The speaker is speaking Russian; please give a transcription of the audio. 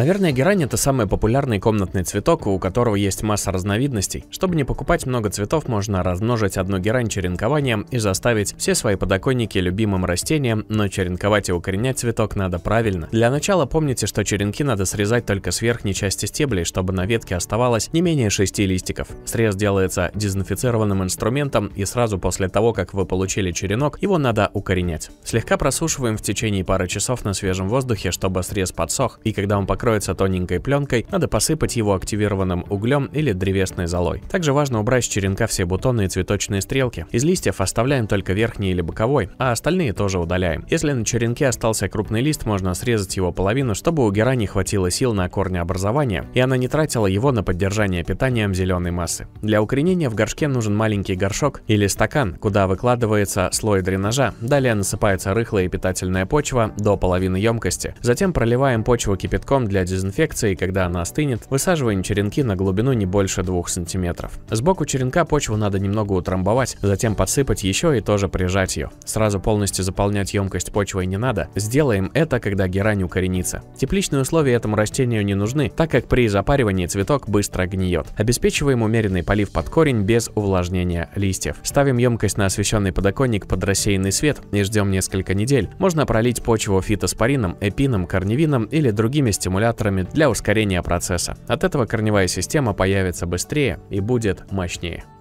Наверное, герань это самый популярный комнатный цветок, у которого есть масса разновидностей. Чтобы не покупать много цветов, можно размножить одну герань черенкованием и заставить все свои подоконники любимым растением. но черенковать и укоренять цветок надо правильно. Для начала помните, что черенки надо срезать только с верхней части стеблей, чтобы на ветке оставалось не менее 6 листиков. Срез делается дезинфицированным инструментом и сразу после того, как вы получили черенок, его надо укоренять. Слегка просушиваем в течение пары часов на свежем воздухе, чтобы срез подсох, и когда он покроется покроется тоненькой пленкой, надо посыпать его активированным углем или древесной золой. Также важно убрать с черенка все бутоны и цветочные стрелки. Из листьев оставляем только верхний или боковой, а остальные тоже удаляем. Если на черенке остался крупный лист, можно срезать его половину, чтобы у герани хватило сил на корнеобразование, и она не тратила его на поддержание питанием зеленой массы. Для укоренения в горшке нужен маленький горшок или стакан, куда выкладывается слой дренажа, далее насыпается рыхлая и питательная почва до половины емкости. Затем проливаем почву кипятком для дезинфекции, когда она остынет, высаживаем черенки на глубину не больше 2 см. Сбоку черенка почву надо немного утрамбовать, затем подсыпать еще и тоже прижать ее. Сразу полностью заполнять емкость почвой не надо, сделаем это, когда герань укоренится. Тепличные условия этому растению не нужны, так как при запаривании цветок быстро гниет. Обеспечиваем умеренный полив под корень без увлажнения листьев. Ставим емкость на освещенный подоконник под рассеянный свет и ждем несколько недель. Можно пролить почву фитоспорином, эпином, корневином или другими стимуляторами стимуляторами для ускорения процесса. От этого корневая система появится быстрее и будет мощнее.